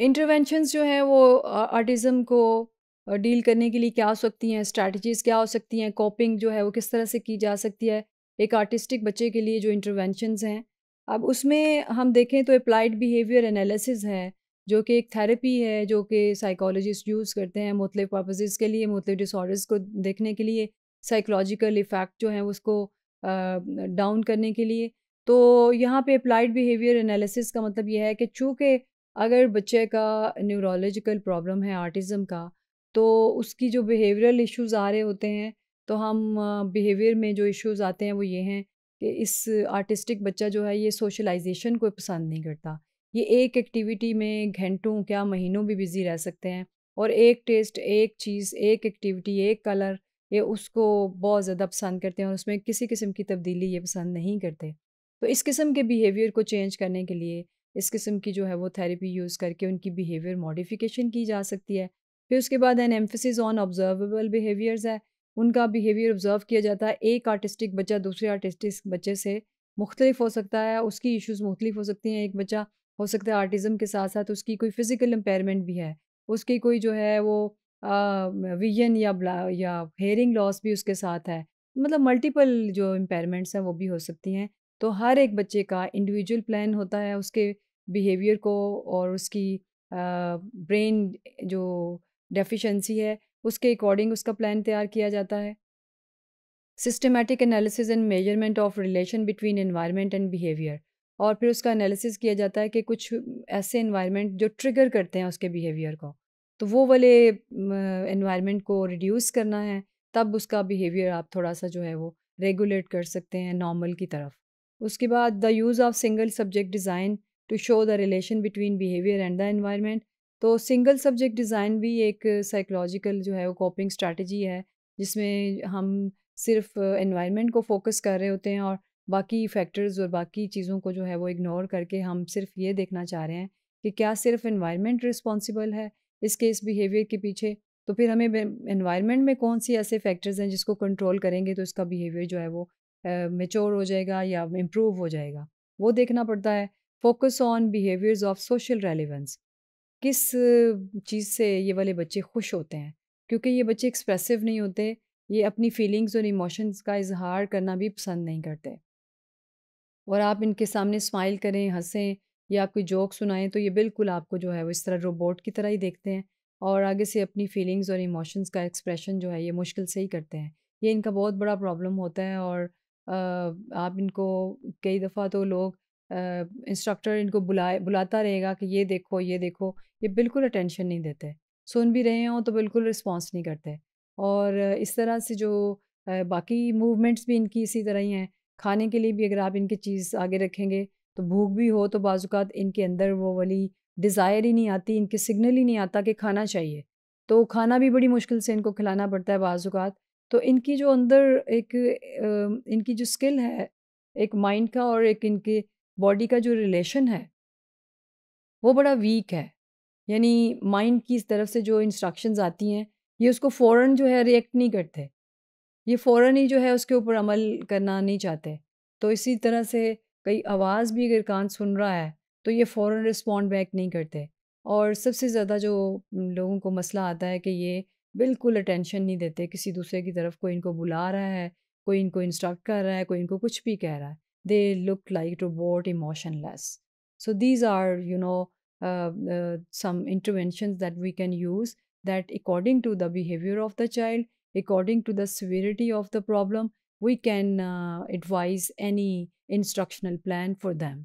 Interventions जो हैं वो आर्टिज़म को डील करने के लिए क्या हो सकती हैं स्ट्रैटीज़ क्या हो सकती हैं कॉपिंग जो है वो किस तरह से की जा सकती है एक आर्टिस्टिक बच्चे के लिए जो इंटरवेंशंस हैं अब उसमें हम देखें तो अप्लाइड बिहेवियर एनालिसिस है जो कि एक थेरेपी है जो कि साइकोलॉजिस्ट यूज़ करते हैं मुख्तु पर्पजेज़ के लिए मुख्तु डिसऑर्डर्स को देखने के लिए साइकोलॉजिकल इफ़ेक्ट जो है उसको डाउन करने के लिए तो यहाँ पे अप्लाइड बिहेवियर एनालिसिस का मतलब यह है कि चूँकि अगर बच्चे का न्यूरोलॉजिकल प्रॉब्लम है आर्टिज़म का तो उसकी जो बिहेवियरल इश्यूज आ रहे होते हैं तो हम बिहेवियर में जो इश्यूज आते हैं वो ये हैं कि इस आर्टिस्टिक बच्चा जो है ये सोशलाइजेशन को पसंद नहीं करता ये एक एक्टिविटी में घंटों क्या महीनों भी बिज़ी रह सकते हैं और एक टेस्ट एक चीज़ एक एक्टिविटी एक कलर ये उसको बहुत ज़्यादा पसंद करते हैं और उसमें किसी किस्म की तब्दीली ये पसंद नहीं करते तो इस किस्म के बिहेवियर को चेंज करने के लिए इस किस्म की जो है वो थेरेपी यूज़ करके उनकी बिहेवियर मॉडिफिकेशन की जा सकती है फिर उसके बाद an emphasis on observable behaviours है उनका बिहेवियर ऑब्ज़र्व किया जाता है एक आर्टिस्टिक बच्चा दूसरे आर्टिस्टिक बच्चे से मुख्तलिफ हो सकता है उसकी इश्यूज़ मुख्तलिफ हो सकती हैं एक बच्चा हो सकता है आर्टिज़म के साथ साथ उसकी कोई फ़िज़िकल इम्पेयरमेंट भी है उसकी कोई जो है वो विजन या या हेयरिंग लॉस भी उसके साथ है मतलब मल्टीपल जो इम्पेयरमेंट्स हैं वो भी हो सकती हैं तो हर एक बच्चे का इंडिविजुअल प्लान होता है उसके बिहेवियर को और उसकी ब्रेन जो डेफिशिएंसी है उसके अकॉर्डिंग उसका प्लान तैयार किया जाता है systematic analysis and measurement of relation between environment and behaviour और फिर उसका एनालिसिस किया जाता है कि कुछ ऐसे इन्वायरमेंट जो ट्रिगर करते हैं उसके बिहेवियर को तो वो वाले इन्वायरमेंट को रिड्यूस करना है तब उसका बिहेवियर आप थोड़ा सा जो है वो रेगुलेट कर सकते हैं नॉर्मल की तरफ उसके बाद the use of single subject design to show the relation between behaviour and the environment तो सिंगल सब्जेक्ट डिज़ाइन भी एक साइकोलॉजिकल जो है वो कॉपिंग स्ट्रेटजी है जिसमें हम सिर्फ इन्वायरमेंट uh, को फोकस कर रहे होते हैं और बाकी फैक्टर्स और बाकी चीज़ों को जो है वो इग्नोर करके हम सिर्फ ये देखना चाह रहे हैं कि क्या सिर्फ इन्वायरमेंट रिस्पॉन्सिबल है इसके इस बिहेवियर के पीछे तो फिर हमें इन्वायरमेंट में कौन सी ऐसे फैक्टर्स हैं जिसको कंट्रोल करेंगे तो इसका बिहेवियर जो है वो मेच्योर हो जाएगा या इम्प्रूव हो जाएगा वो देखना पड़ता है focus on behaviours of social relevance किस चीज़ से ये वाले बच्चे खुश होते हैं क्योंकि ये बच्चे एक्सप्रेसिव नहीं होते ये अपनी फीलिंग्स और इमोशंस का इजहार करना भी पसंद नहीं करते और आप इनके सामने स्माइल करें हंसें या कोई जोक सुनाएं तो ये बिल्कुल आपको जो है वो इस तरह रोबोट की तरह ही देखते हैं और आगे से अपनी फीलिंग्स और इमोशंस का एक्सप्रेशन जो है ये मुश्किल से ही करते हैं ये इनका बहुत बड़ा प्रॉब्लम होता है और आप इनको कई दफ़ा तो लोग इंस्ट्रक्टर इनको बुलाए बुलाता रहेगा कि ये देखो, ये देखो, ये बिल्कुल अटेंशन नहीं देते। सुन भी रहे हों तो बिल्कुल रिस्पॉन्स नहीं करते और इस तरह से जो बाकी मूवमेंट्स भी इनकी इसी तरह ही हैं। खाने के लिए भी अगर आप इनकी चीज़ आगे रखेंगे तो भूख भी हो तो बाज़ इनके अंदर वो वाली डिज़ायर ही नहीं आती, इनके सिग्नल ही नहीं आता कि खाना चाहिए। तो खाना भी बड़ी मुश्किल से इनको खिलाना पड़ता है बाज़ तो इनकी जो अंदर एक इनकी जो स्किल है एक माइंड का और एक इनके बॉडी का जो रिलेशन है वो बड़ा वीक है यानी माइंड की इस तरफ से जो इंस्ट्रक्शंस आती हैं ये उसको फ़ौर जो है रिएक्ट नहीं करते ये फ़ौर ही जो है उसके ऊपर अमल करना नहीं चाहते तो इसी तरह से कई आवाज़ भी अगर कान सुन रहा है तो ये फ़ौर रिस्पॉन्ड बैक नहीं करते और सबसे ज़्यादा जो लोगों को मसला आता है कि ये बिल्कुल अटेंशन नहीं देते किसी दूसरे की तरफ कोई इनको बुला रहा है कोई इनको इंस्ट्रक्ट कर रहा है कोई इनको कुछ भी कह रहा है they look like to bot emotionless so these are you know some intervention that we can use that according to the behaviour of the child according to the severity of the problem we can advise any instructional plan for them